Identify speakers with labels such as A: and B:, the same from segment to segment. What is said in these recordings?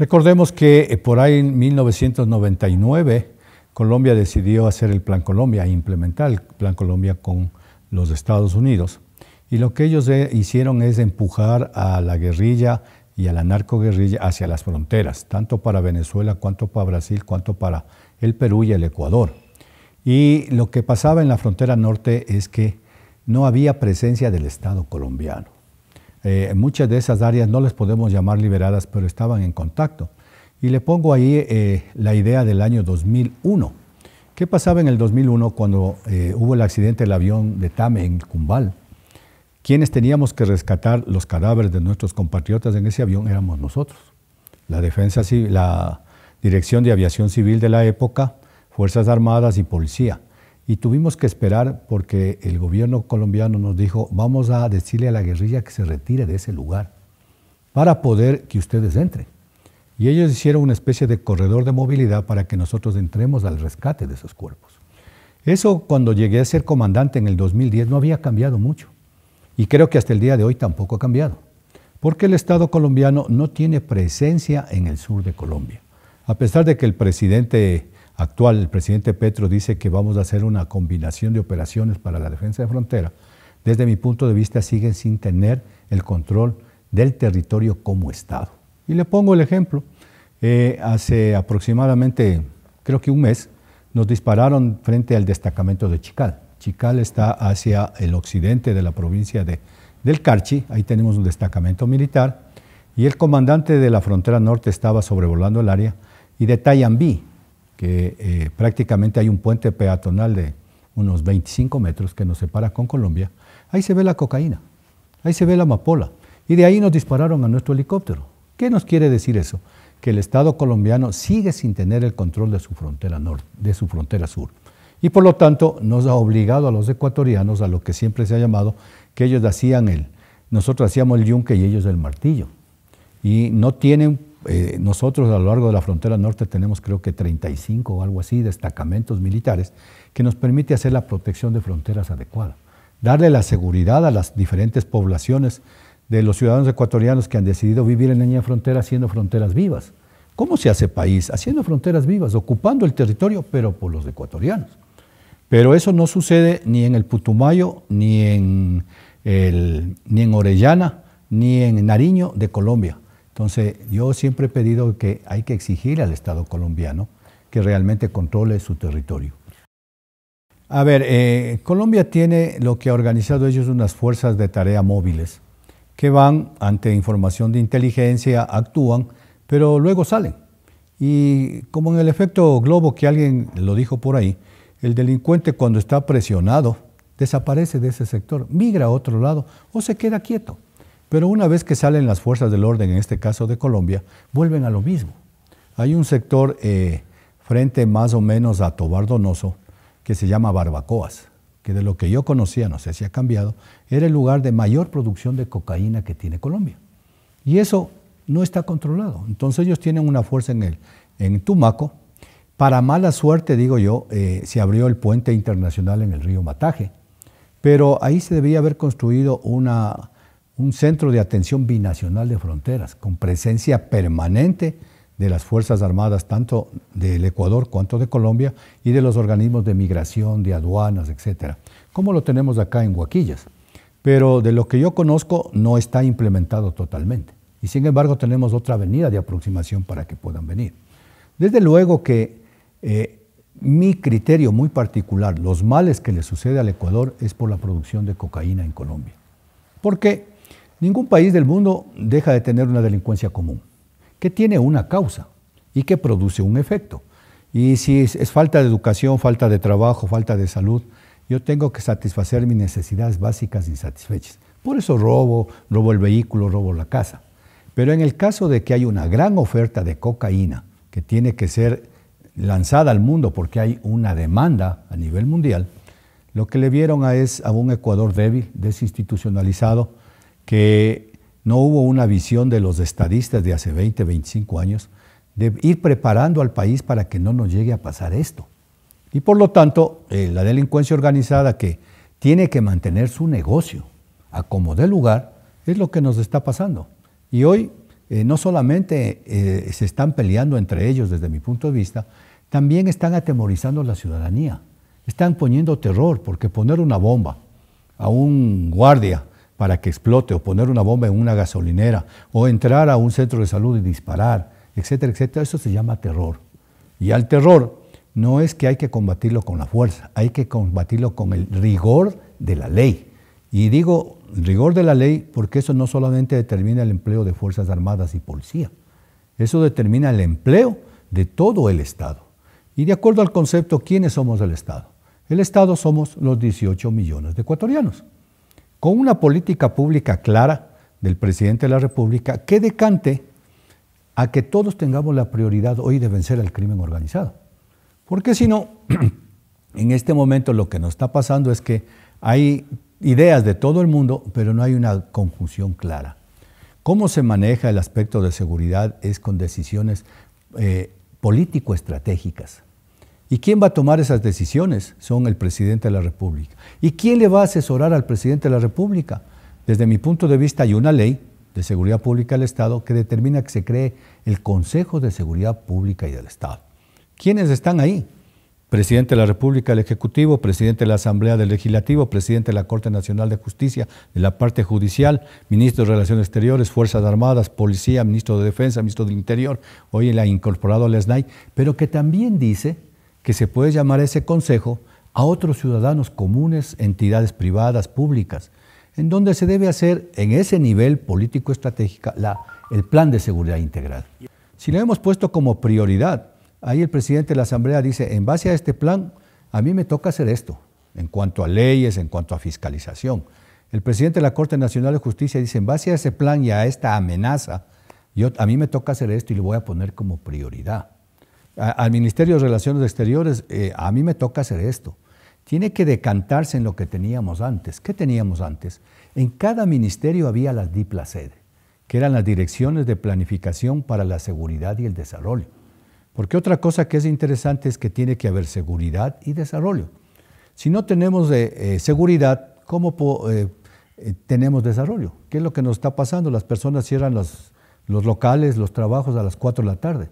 A: Recordemos que eh, por ahí en 1999 Colombia decidió hacer el Plan Colombia, implementar el Plan Colombia con los Estados Unidos. Y lo que ellos eh, hicieron es empujar a la guerrilla y a la narcoguerrilla hacia las fronteras, tanto para Venezuela, cuanto para Brasil, cuanto para el Perú y el Ecuador. Y lo que pasaba en la frontera norte es que no había presencia del Estado colombiano. Eh, muchas de esas áreas no les podemos llamar liberadas, pero estaban en contacto. Y le pongo ahí eh, la idea del año 2001. ¿Qué pasaba en el 2001 cuando eh, hubo el accidente del avión de Tame en Cumbal? Quienes teníamos que rescatar los cadáveres de nuestros compatriotas en ese avión éramos nosotros. La defensa, la Dirección de Aviación Civil de la época, Fuerzas Armadas y Policía y tuvimos que esperar porque el gobierno colombiano nos dijo, vamos a decirle a la guerrilla que se retire de ese lugar para poder que ustedes entren. Y ellos hicieron una especie de corredor de movilidad para que nosotros entremos al rescate de esos cuerpos. Eso cuando llegué a ser comandante en el 2010 no había cambiado mucho. Y creo que hasta el día de hoy tampoco ha cambiado. Porque el Estado colombiano no tiene presencia en el sur de Colombia. A pesar de que el presidente actual, el presidente Petro dice que vamos a hacer una combinación de operaciones para la defensa de frontera, desde mi punto de vista siguen sin tener el control del territorio como Estado. Y le pongo el ejemplo. Eh, hace aproximadamente, creo que un mes, nos dispararon frente al destacamento de Chical. Chical está hacia el occidente de la provincia de, del Carchi, ahí tenemos un destacamento militar, y el comandante de la frontera norte estaba sobrevolando el área, y de Tayambí, que eh, prácticamente hay un puente peatonal de unos 25 metros que nos separa con Colombia. Ahí se ve la cocaína, ahí se ve la amapola. Y de ahí nos dispararon a nuestro helicóptero. ¿Qué nos quiere decir eso? Que el Estado colombiano sigue sin tener el control de su frontera norte, de su frontera sur. Y por lo tanto nos ha obligado a los ecuatorianos a lo que siempre se ha llamado que ellos hacían el, nosotros hacíamos el yunque y ellos el martillo. Y no tienen eh, nosotros a lo largo de la frontera norte tenemos creo que 35 o algo así destacamentos militares que nos permite hacer la protección de fronteras adecuada, darle la seguridad a las diferentes poblaciones de los ciudadanos ecuatorianos que han decidido vivir en la línea frontera haciendo fronteras vivas. ¿Cómo se hace país? Haciendo fronteras vivas, ocupando el territorio, pero por los ecuatorianos. Pero eso no sucede ni en el Putumayo, ni ni en Orellana, ni en Nariño de Colombia. Entonces, yo siempre he pedido que hay que exigir al Estado colombiano que realmente controle su territorio. A ver, eh, Colombia tiene lo que ha organizado ellos unas fuerzas de tarea móviles que van ante información de inteligencia, actúan, pero luego salen. Y como en el efecto globo que alguien lo dijo por ahí, el delincuente cuando está presionado desaparece de ese sector, migra a otro lado o se queda quieto. Pero una vez que salen las fuerzas del orden, en este caso de Colombia, vuelven a lo mismo. Hay un sector eh, frente más o menos a Tobardonoso que se llama Barbacoas, que de lo que yo conocía, no sé si ha cambiado, era el lugar de mayor producción de cocaína que tiene Colombia. Y eso no está controlado. Entonces ellos tienen una fuerza en, el, en Tumaco. Para mala suerte, digo yo, eh, se abrió el puente internacional en el río Mataje, pero ahí se debía haber construido una, un centro de atención binacional de fronteras, con presencia permanente de las Fuerzas Armadas, tanto del Ecuador cuanto de Colombia, y de los organismos de migración, de aduanas, etc. Como lo tenemos acá en Huaquillas. Pero de lo que yo conozco no está implementado totalmente. Y sin embargo tenemos otra avenida de aproximación para que puedan venir. Desde luego que eh, mi criterio muy particular, los males que le sucede al Ecuador es por la producción de cocaína en Colombia. ¿Por qué? Ningún país del mundo deja de tener una delincuencia común, que tiene una causa y que produce un efecto. Y si es, falta de educación, falta de trabajo, falta de salud, yo tengo que satisfacer mis necesidades básicas insatisfechas. Por eso robo, robo el vehículo, robo la casa. Pero en el caso de que hay una gran oferta de cocaína que tiene que ser lanzada al mundo porque hay una demanda a nivel mundial, lo que le vieron a es a un Ecuador débil, desinstitucionalizado, que no hubo una visión de los estadistas de hace 20, 25 años de ir preparando al país para que no nos llegue a pasar esto. Y por lo tanto, eh, la delincuencia organizada que tiene que mantener su negocio a como dé lugar es lo que nos está pasando. Y hoy eh, no solamente eh, se están peleando entre ellos desde mi punto de vista, también están atemorizando a la ciudadanía. Están poniendo terror, porque poner una bomba a un guardia para que explote o poner una bomba en una gasolinera o entrar a un centro de salud y disparar, etcétera, etcétera. Eso se llama terror. Y al terror no es que hay que combatirlo con la fuerza, hay que combatirlo con el rigor de la ley. Y digo rigor de la ley porque eso no solamente determina el empleo de Fuerzas Armadas y Policía, eso determina el empleo de todo el Estado. Y de acuerdo al concepto, ¿quiénes somos el Estado? El Estado somos los 18 millones de ecuatorianos con una política pública clara del presidente de la República que decante a que todos tengamos la prioridad hoy de vencer al crimen organizado. Porque si no, en este momento lo que nos está pasando es que hay ideas de todo el mundo, pero no hay una conjunción clara. Cómo se maneja el aspecto de seguridad es con decisiones eh, político-estratégicas. ¿Y quién va a tomar esas decisiones? Son el presidente de la República. ¿Y quién le va a asesorar al presidente de la República? Desde mi punto de vista hay una ley de seguridad pública del Estado que determina que se cree el Consejo de Seguridad Pública y del Estado. ¿Quiénes están ahí? Presidente de la República, el Ejecutivo, presidente de la Asamblea del Legislativo, presidente de la Corte Nacional de Justicia, de la parte judicial, ministro de Relaciones Exteriores, Fuerzas Armadas, Policía, ministro de Defensa, ministro del Interior, hoy le ha incorporado al SNAI, pero que también dice que se puede llamar ese consejo a otros ciudadanos comunes, entidades privadas, públicas, en donde se debe hacer en ese nivel político estratégico el plan de seguridad integral. Si lo hemos puesto como prioridad, ahí el presidente de la Asamblea dice, en base a este plan, a mí me toca hacer esto, en cuanto a leyes, en cuanto a fiscalización. El presidente de la Corte Nacional de Justicia dice, en base a ese plan y a esta amenaza, a mí me toca hacer esto y lo voy a poner como prioridad al Ministerio de Relaciones Exteriores, eh, a mí me toca hacer esto. Tiene que decantarse en lo que teníamos antes. ¿Qué teníamos antes? En cada ministerio había las sede que eran las direcciones de planificación para la seguridad y el desarrollo. Porque otra cosa que es interesante es que tiene que haber seguridad y desarrollo. Si no tenemos eh, eh, seguridad, ¿cómo tenemos desarrollo? ¿Qué es lo que nos está pasando? Las personas cierran los, los locales, los trabajos a las 4 de la tarde.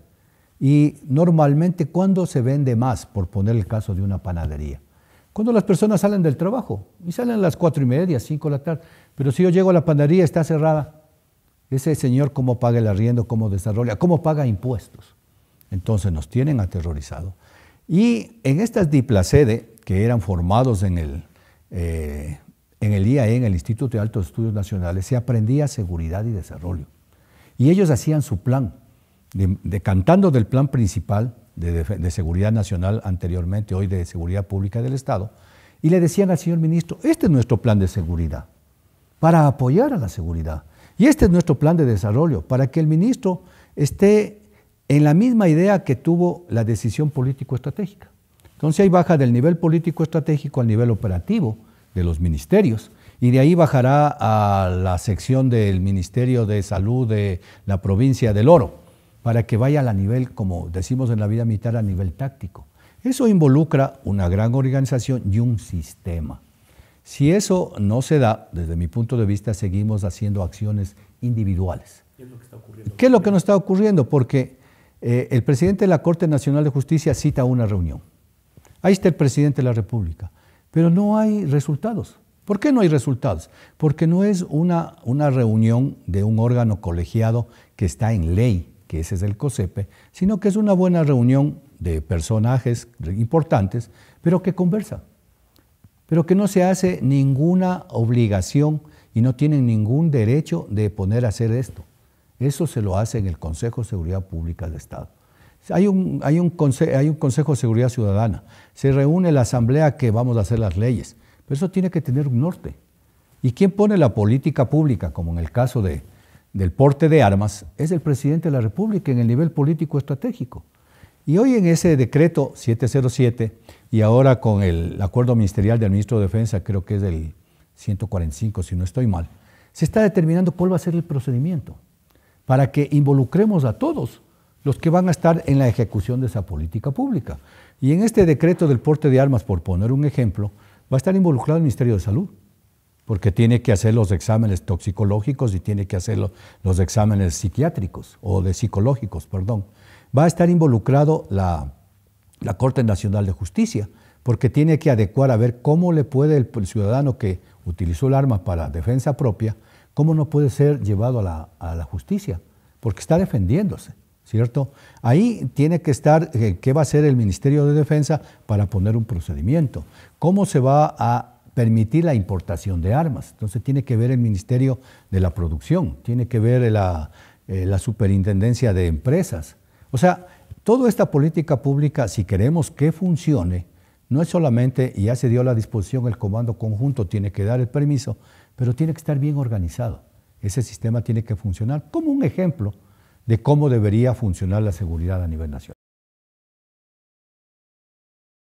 A: Y normalmente, ¿cuándo se vende más? Por poner el caso de una panadería. Cuando las personas salen del trabajo y salen a las cuatro y media, cinco de la tarde. Pero si yo llego a la panadería, está cerrada. Ese señor, ¿cómo paga el arriendo? ¿Cómo desarrolla? ¿Cómo paga impuestos? Entonces nos tienen aterrorizados. Y en estas diplacede, que eran formados en el, eh, en el IAE, en el Instituto de Altos Estudios Nacionales, se aprendía seguridad y desarrollo. Y ellos hacían su plan decantando del plan principal de, seguridad nacional anteriormente, hoy de seguridad pública del Estado, y le decían al señor ministro, este es nuestro plan de seguridad, para apoyar a la seguridad, y este es nuestro plan de desarrollo, para que el ministro esté en la misma idea que tuvo la decisión político-estratégica. Entonces ahí baja del nivel político-estratégico al nivel operativo de los ministerios y de ahí bajará a la sección del Ministerio de Salud de la provincia del Oro para que vaya a nivel, como decimos en la vida militar, a nivel táctico. Eso involucra una gran organización y un sistema. Si eso no se da, desde mi punto de vista, seguimos haciendo acciones individuales. ¿Qué es lo que está ocurriendo? lo que nos está ocurriendo? Porque eh, el presidente de la Corte Nacional de Justicia cita una reunión. Ahí está el presidente de la República. Pero no hay resultados. ¿Por qué no hay resultados? Porque no es una, una reunión de un órgano colegiado que está en ley que ese es el COSEPE, sino que es una buena reunión de personajes importantes, pero que conversa, pero que no se hace ninguna obligación y no tienen ningún derecho de poner a hacer esto. Eso se lo hace en el Consejo de Seguridad Pública del Estado. Hay un, hay, un hay un Consejo de Seguridad Ciudadana, se reúne la asamblea que vamos a hacer las leyes, pero eso tiene que tener un norte. ¿Y quién pone la política pública, como en el caso de, del porte de armas es el presidente de la República en el nivel político estratégico. Y hoy en ese decreto 707 y ahora con el acuerdo ministerial del ministro de Defensa, creo que es del 145, si no estoy mal, se está determinando cuál va a ser el procedimiento para que involucremos a todos los que van a estar en la ejecución de esa política pública. Y en este decreto del porte de armas, por poner un ejemplo, va a estar involucrado el Ministerio de Salud, porque tiene que hacer los exámenes toxicológicos y tiene que hacer los, exámenes psiquiátricos o de psicológicos, perdón. Va a estar involucrado la, la Corte Nacional de Justicia, porque tiene que adecuar a ver cómo le puede el, ciudadano que utilizó el arma para defensa propia, cómo no puede ser llevado a la, justicia, porque está defendiéndose. ¿cierto? Ahí tiene que estar eh, qué va a hacer el Ministerio de Defensa para poner un procedimiento, cómo se va a permitir la importación de armas. Entonces tiene que ver el Ministerio de la Producción, tiene que ver eh, la, Superintendencia de Empresas. O sea, toda esta política pública, si queremos que funcione, no es solamente, y ya se dio la disposición, el comando conjunto tiene que dar el permiso, pero tiene que estar bien organizado. Ese sistema tiene que funcionar como un ejemplo de cómo debería funcionar la seguridad a nivel nacional.